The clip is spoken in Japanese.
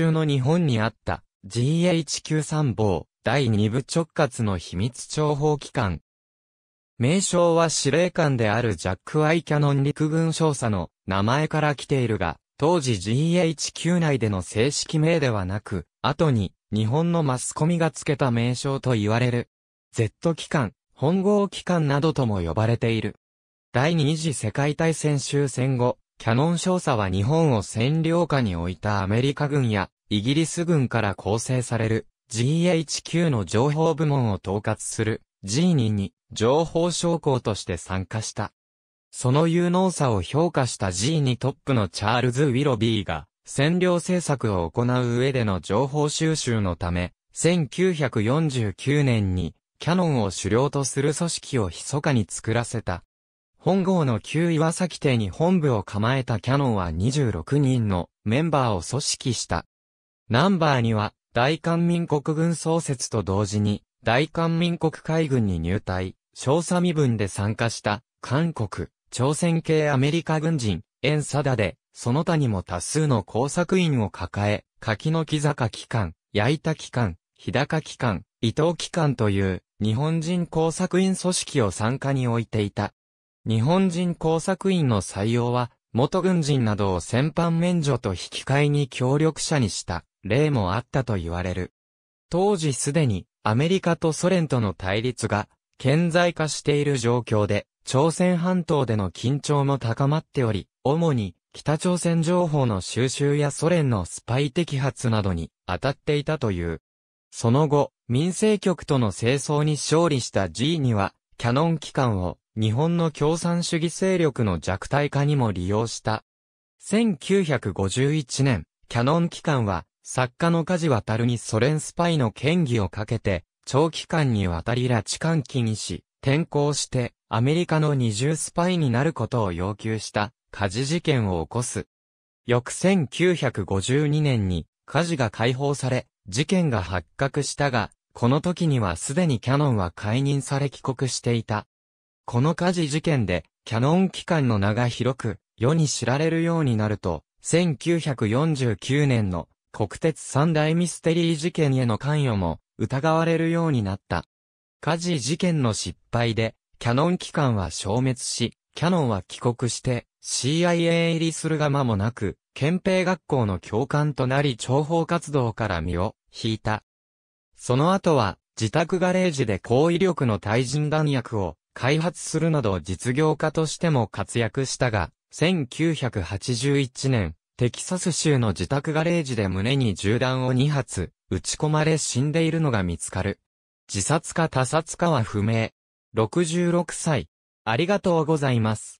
中の日本にあった GHQ 参謀第2部直轄の秘密諜報機関。名称は司令官であるジャック・アイ・キャノン陸軍少佐の名前から来ているが、当時 GHQ 内での正式名ではなく、後に日本のマスコミが付けた名称と言われる。Z 機関、本郷機関などとも呼ばれている。第二次世界大戦終戦後、キャノン少佐は日本を占領下に置いたアメリカ軍やイギリス軍から構成される GHQ の情報部門を統括する G2 に情報将校として参加した。その有能さを評価した G2 トップのチャールズ・ウィロビーが占領政策を行う上での情報収集のため、1949年にキャノンを主領とする組織を密かに作らせた。本郷の旧岩崎邸に本部を構えたキャノンは26人のメンバーを組織した。ナンバーには、大韓民国軍創設と同時に、大韓民国海軍に入隊、少佐身分で参加した、韓国、朝鮮系アメリカ軍人、エンサダで、その他にも多数の工作員を抱え、柿の木坂機関、焼いた機関、日高機関、伊藤機関という、日本人工作員組織を参加に置いていた。日本人工作員の採用は、元軍人などを戦犯免除と引き換えに協力者にした例もあったと言われる。当時すでにアメリカとソ連との対立が顕在化している状況で、朝鮮半島での緊張も高まっており、主に北朝鮮情報の収集やソ連のスパイ摘発などに当たっていたという。その後、民政局との清掃に勝利した G には、キャノン機関を日本の共産主義勢力の弱体化にも利用した。1951年、キャノン機関は、作家の梶渡にソ連スパイの嫌疑をかけて、長期間にわたり拉致監禁にし、転校して、アメリカの二重スパイになることを要求した、梶事件を起こす。翌1952年に、梶が解放され、事件が発覚したが、この時にはすでにキャノンは解任され帰国していた。この火事事件で、キャノン機関の名が広く、世に知られるようになると、1949年の国鉄三大ミステリー事件への関与も疑われるようになった。火事事件の失敗で、キャノン機関は消滅し、キャノンは帰国して、CIA 入りするが間もなく、憲兵学校の教官となり諜報活動から身を引いた。その後は、自宅ガレージで高威力の対人弾薬を開発するなど実業家としても活躍したが、1981年、テキサス州の自宅ガレージで胸に銃弾を2発、撃ち込まれ死んでいるのが見つかる。自殺か他殺かは不明。66歳。ありがとうございます。